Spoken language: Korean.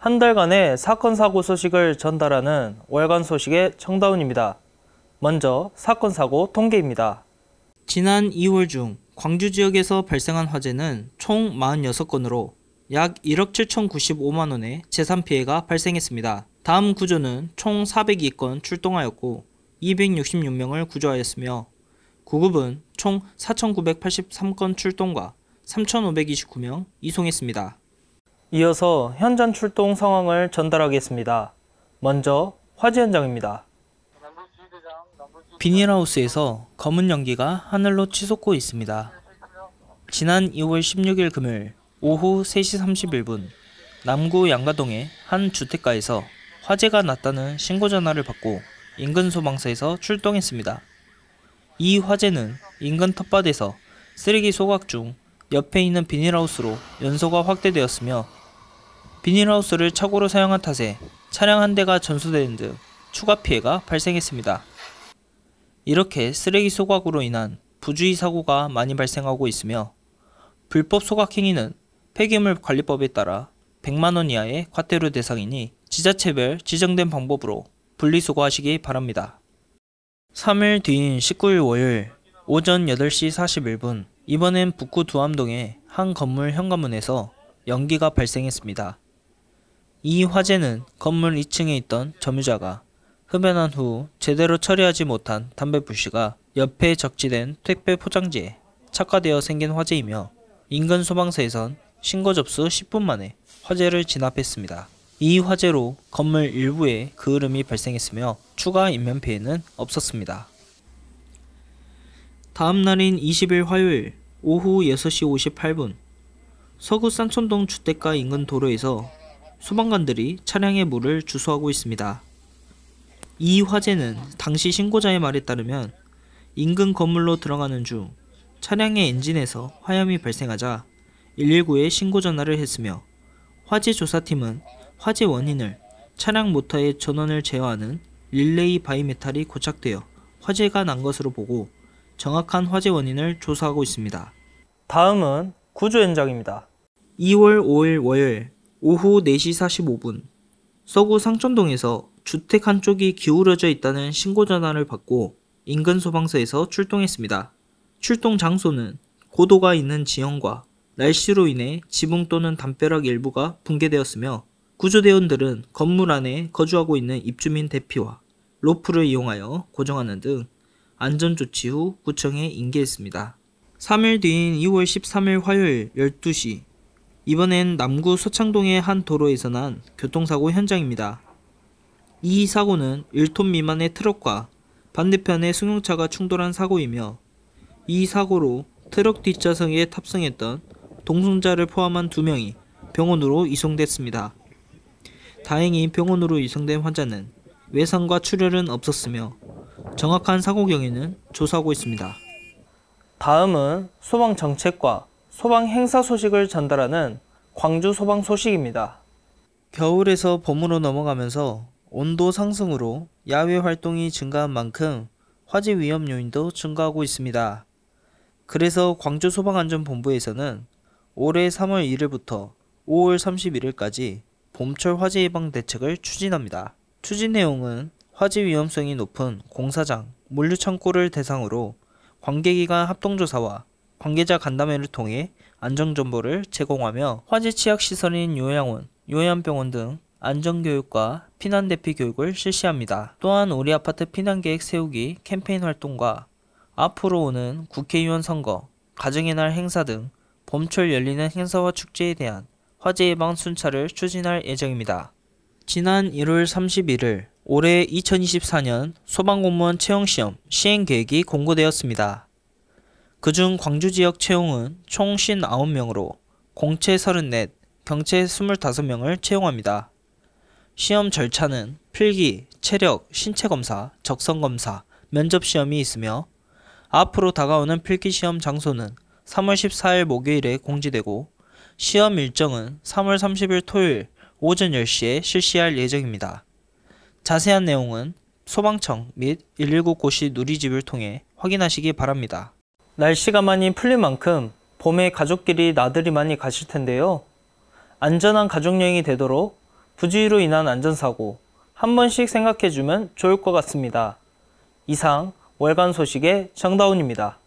한 달간의 사건 사고 소식을 전달하는 월간 소식의 청다운입니다. 먼저 사건 사고 통계입니다. 지난 2월 중 광주 지역에서 발생한 화재는 총 46건으로 약 1억 7,095만 원의 재산 피해가 발생했습니다. 다음 구조는 총 402건 출동하였고 266명을 구조하였으며 구급은 총 4,983건 출동과 3,529명 이송했습니다. 이어서 현장 출동 상황을 전달하겠습니다. 먼저 화재 현장입니다. 비닐하우스에서 검은 연기가 하늘로 치솟고 있습니다. 지난 2월 16일 금요일 오후 3시 31분 남구 양가동의 한 주택가에서 화재가 났다는 신고 전화를 받고 인근 소방서에서 출동했습니다. 이 화재는 인근 텃밭에서 쓰레기 소각 중 옆에 있는 비닐하우스로 연소가 확대되었으며 비닐하우스를 착오로 사용한 탓에 차량 한 대가 전소되는 등 추가 피해가 발생했습니다. 이렇게 쓰레기 소각으로 인한 부주의 사고가 많이 발생하고 있으며 불법 소각 행위는 폐기물 관리법에 따라 100만원 이하의 과태료 대상이니 지자체별 지정된 방법으로 분리수거하시기 바랍니다. 3일 뒤인 19일 월요일 오전 8시 41분 이번엔 북구 두암동의 한 건물 현관문에서 연기가 발생했습니다. 이 화재는 건물 2층에 있던 점유자가 흡연한 후 제대로 처리하지 못한 담배 부시가 옆에 적지된 택배 포장지에 착화되어 생긴 화재이며 인근 소방서에선 신고 접수 10분 만에 화재를 진압했습니다. 이 화재로 건물 일부에 그을음이 발생했으며 추가 인명 피해는 없었습니다. 다음 날인 20일 화요일 오후 6시 58분 서구 산촌동 주택가 인근 도로에서 소방관들이 차량의 물을 주수하고 있습니다. 이 화재는 당시 신고자의 말에 따르면 인근 건물로 들어가는 중 차량의 엔진에서 화염이 발생하자 119에 신고 전화를 했으며 화재 조사팀은 화재 원인을 차량 모터의 전원을 제어하는 릴레이 바이메탈이 고착되어 화재가 난 것으로 보고 정확한 화재 원인을 조사하고 있습니다. 다음은 구조 현장입니다. 2월 5일 월요일 오후 4시 45분 서구 상천동에서 주택 한쪽이 기울어져 있다는 신고 전화를 받고 인근 소방서에서 출동했습니다. 출동 장소는 고도가 있는 지형과 날씨로 인해 지붕 또는 담벼락 일부가 붕괴되었으며 구조대원들은 건물 안에 거주하고 있는 입주민 대피와 로프를 이용하여 고정하는 등 안전조치 후 구청에 인계했습니다. 3일 뒤인 2월 13일 화요일 12시 이번엔 남구 서창동의 한 도로에서 난 교통사고 현장입니다. 이 사고는 1톤 미만의 트럭과 반대편의 승용차가 충돌한 사고이며 이 사고로 트럭 뒷좌석에 탑승했던 동승자를 포함한 두명이 병원으로 이송됐습니다. 다행히 병원으로 이송된 환자는 외상과 출혈은 없었으며 정확한 사고 경위는 조사하고 있습니다. 다음은 소방 정책과 소방 행사 소식을 전달하는 광주 소방 소식입니다. 겨울에서 봄으로 넘어가면서 온도 상승으로 야외 활동이 증가한 만큼 화재 위험 요인도 증가하고 있습니다. 그래서 광주 소방안전본부에서는 올해 3월 1일부터 5월 31일까지 봄철 화재 예방 대책을 추진합니다. 추진 내용은 화재 위험성이 높은 공사장, 물류창고를 대상으로 관계기관 합동조사와 관계자 간담회를 통해 안전정보를 제공하며 화재 취약 시설인 요양원, 요양병원 등 안전교육과 피난대피 교육을 실시합니다. 또한 우리 아파트 피난계획 세우기 캠페인 활동과 앞으로 오는 국회의원 선거, 가정의 날 행사 등 봄철 열리는 행사와 축제에 대한 화재 예방 순찰을 추진할 예정입니다. 지난 1월 31일 올해 2024년 소방공무원 채용시험 시행계획이 공고되었습니다. 그중 광주 지역 채용은 총 59명으로 공채 34, 경채 25명을 채용합니다. 시험 절차는 필기, 체력, 신체검사, 적성검사, 면접시험이 있으며 앞으로 다가오는 필기시험 장소는 3월 14일 목요일에 공지되고 시험 일정은 3월 30일 토요일 오전 10시에 실시할 예정입니다. 자세한 내용은 소방청 및 119 고시 누리집을 통해 확인하시기 바랍니다. 날씨가 많이 풀린 만큼 봄에 가족끼리 나들이 많이 가실 텐데요. 안전한 가족여행이 되도록 부지로 인한 안전사고 한 번씩 생각해주면 좋을 것 같습니다. 이상 월간 소식의 정다운입니다.